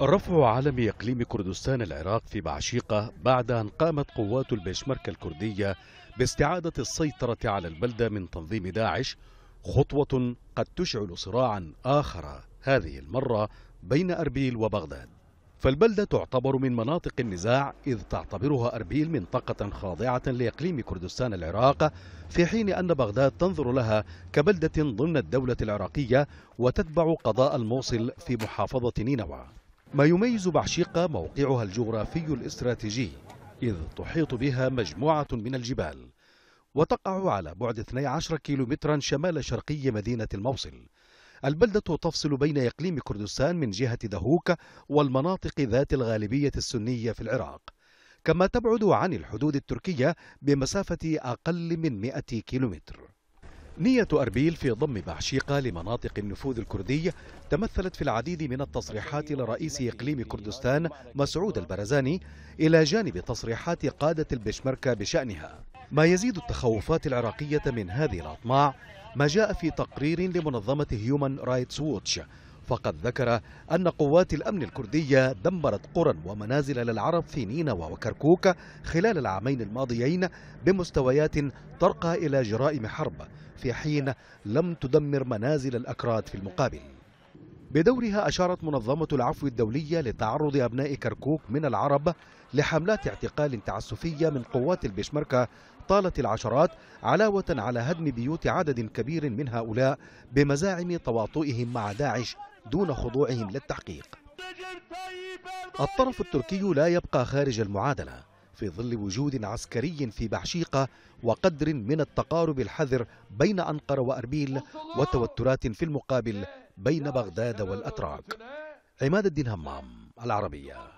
رفع علم إقليم كردستان العراق في بعشيقة بعد أن قامت قوات البشمركة الكردية باستعادة السيطرة على البلدة من تنظيم داعش خطوة قد تشعل صراعا آخر هذه المرة بين أربيل وبغداد فالبلدة تعتبر من مناطق النزاع إذ تعتبرها أربيل منطقة خاضعة لإقليم كردستان العراق في حين أن بغداد تنظر لها كبلدة ضمن الدولة العراقية وتتبع قضاء الموصل في محافظة نينوى ما يميز بعشيقة موقعها الجغرافي الاستراتيجي إذ تحيط بها مجموعة من الجبال وتقع على بعد 12 كيلومترا شمال شرقي مدينة الموصل البلدة تفصل بين إقليم كردستان من جهة دهوك والمناطق ذات الغالبية السنية في العراق كما تبعد عن الحدود التركية بمسافة أقل من 100 كيلومتر نية أربيل في ضم بعشيقة لمناطق النفوذ الكردي تمثلت في العديد من التصريحات لرئيس إقليم كردستان مسعود البرزاني إلى جانب تصريحات قادة البشمركة بشأنها ما يزيد التخوفات العراقية من هذه الأطماع ما جاء في تقرير لمنظمة هيومن رايتس ووتش فقد ذكر أن قوات الأمن الكردية دمرت قرى ومنازل للعرب في نينا وكركوك خلال العامين الماضيين بمستويات ترقى إلى جرائم حرب في حين لم تدمر منازل الأكراد في المقابل بدورها أشارت منظمة العفو الدولية لتعرض أبناء كركوك من العرب لحملات اعتقال تعسفية من قوات البشمركة طالت العشرات علاوة على هدم بيوت عدد كبير من هؤلاء بمزاعم تواطئهم مع داعش دون خضوعهم للتحقيق الطرف التركي لا يبقى خارج المعادلة في ظل وجود عسكري في بعشيقة وقدر من التقارب الحذر بين أنقرة وأربيل وتوترات في المقابل بين بغداد والأتراك عماد الدين همام العربية